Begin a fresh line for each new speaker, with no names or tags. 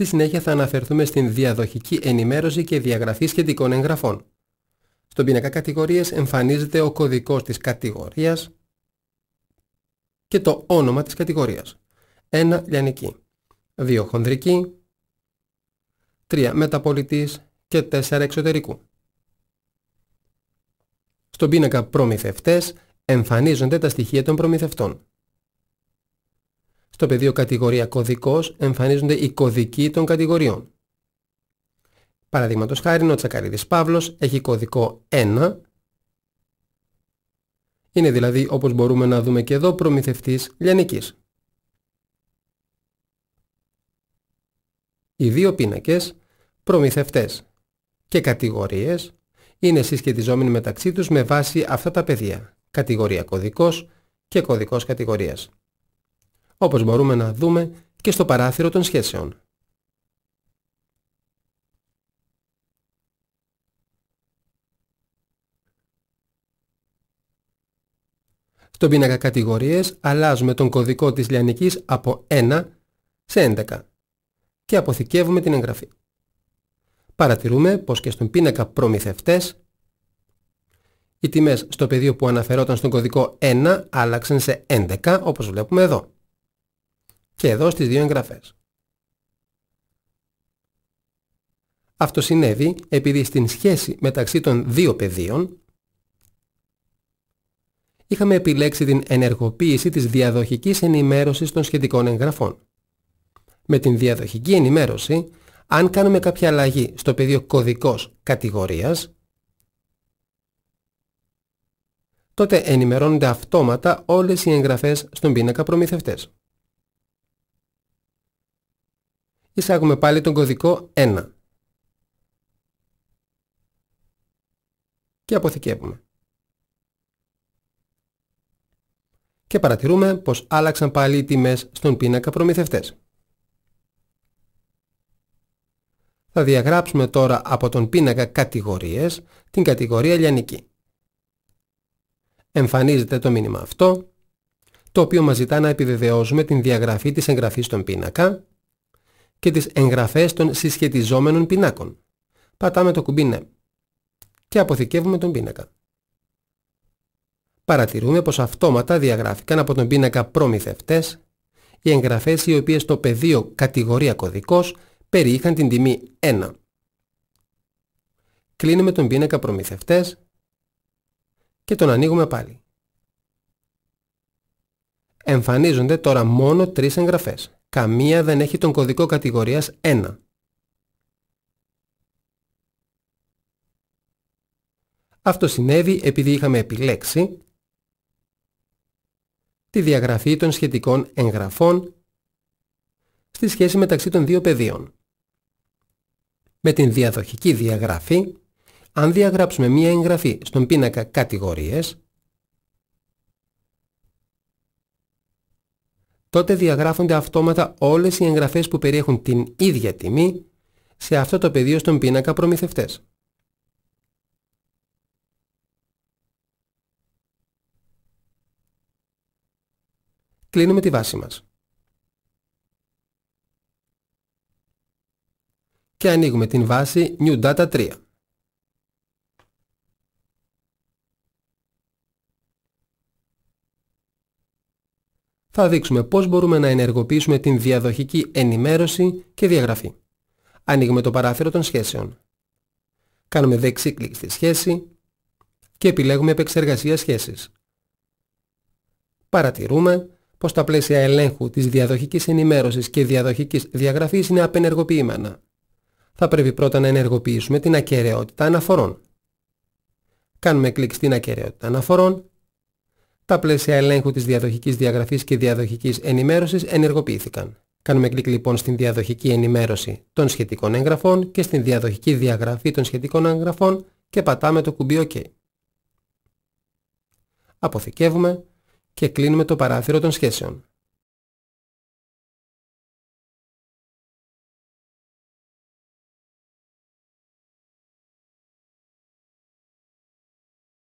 Στη συνέχεια θα αναφερθούμε στην διαδοχική ενημέρωση και διαγραφή σχετικών εγγραφών. Στον πίνακα κατηγορίες εμφανίζεται ο κωδικός της κατηγορίας και το όνομα της κατηγορίας. 1. Λιανική 2. Χονδρική 3. Μεταπολιτής και 4. Εξωτερικού. Στον πίνακα προμηθευτές εμφανίζονται τα στοιχεία των προμηθευτών. Στο πεδίο κατηγορία κωδικός εμφανίζονται οι κωδικοί των κατηγοριών. Παραδείγματος χάρη, ο Τσακαρίδης Παύλος έχει κωδικό 1. Είναι δηλαδή, όπως μπορούμε να δούμε και εδώ, προμηθευτής λιανικής. Οι δύο πίνακες, προμηθευτές και κατηγορίες, είναι συσχετιζόμενοι μεταξύ τους με βάση αυτά τα πεδία, κατηγορία κωδικός και κωδικός κατηγορίας όπως μπορούμε να δούμε και στο παράθυρο των σχέσεων. Στον πίνακα κατηγορίες αλλάζουμε τον κωδικό της λιανικής από 1 σε 11 και αποθηκεύουμε την εγγραφή. Παρατηρούμε πως και στον πίνακα προμηθευτές οι τιμές στο πεδίο που αναφερόταν στον κωδικό 1 άλλαξαν σε 11 όπως βλέπουμε εδώ και εδώ στις δύο εγγραφές. Αυτό συνέβη επειδή στην σχέση μεταξύ των δύο πεδίων είχαμε επιλέξει την ενεργοποίηση της διαδοχικής ενημέρωσης των σχετικών εγγραφών. Με την διαδοχική ενημέρωση, αν κάνουμε κάποια αλλαγή στο πεδίο κωδικός κατηγορίας, τότε ενημερώνονται αυτόματα όλες οι εγγραφές στον πίνακα προμηθευτές εισάγουμε πάλι τον κωδικό 1. Και αποθηκεύουμε. Και παρατηρούμε πως άλλαξαν πάλι οι τιμές στον πίνακα προμηθευτές. Θα διαγράψουμε τώρα από τον πίνακα κατηγορίες την κατηγορία λιανική. Εμφανίζεται το μήνυμα αυτό, το οποίο μας ζητά να επιβεβαιώσουμε την διαγραφή της εγγραφής στον πίνακα και τις εγγραφές των συσχετιζόμενων πινάκων. Πατάμε το κουμπί ναι και αποθηκεύουμε τον πίνακα. Παρατηρούμε πως αυτόματα διαγράφηκαν από τον πίνακα προμηθευτές οι εγγραφές οι οποίες στο πεδίο κατηγορία κωδικός περιείχαν την τιμή 1. Κλείνουμε τον πίνακα προμηθευτές και τον ανοίγουμε πάλι. Εμφανίζονται τώρα μόνο τρεις εγγραφές. Καμία δεν έχει τον κωδικό κατηγορίας 1. Αυτό συνέβη επειδή είχαμε επιλέξει τη διαγραφή των σχετικών εγγραφών στη σχέση μεταξύ των δύο πεδίων. Με την διαδοχική διαγραφή, αν διαγράψουμε μία εγγραφή στον πίνακα κατηγορίες, τότε διαγράφονται αυτόματα όλες οι εγγραφές που περιέχουν την ίδια τιμή σε αυτό το πεδίο στον πίνακα προμηθευτές. Κλείνουμε τη βάση μας. Και ανοίγουμε την βάση New Data 3. θα δείξουμε πώς μπορούμε να ενεργοποιήσουμε την διαδοχική ενημέρωση και διαγραφή. Ανοίγουμε το παράθυρο των σχέσεων. Κάνουμε δεξί κλικ στη σχέση και επιλέγουμε επεξεργασία σχέσεις. Παρατηρούμε πως τα πλαίσια ελέγχου της διαδοχικής ενημέρωσης και διαδοχικής διαγραφής είναι απενεργοποιημένα. Θα πρέπει πρώτα να ενεργοποιήσουμε την ακαιρεότητα αναφορών. Κάνουμε κλικ στην ακαιρεότητα αναφορών τα πλαίσια ελέγχου της διαδοχικής διαγραφής και διαδοχικής ενημέρωσης ενεργοποιήθηκαν. Κάνουμε κλικ λοιπόν στην διαδοχική ενημέρωση των σχετικών εγγραφών και στην διαδοχική διαγραφή των σχετικών εγγραφών και πατάμε το κουμπί OK. Αποθηκεύουμε και κλείνουμε το παράθυρο των σχέσεων.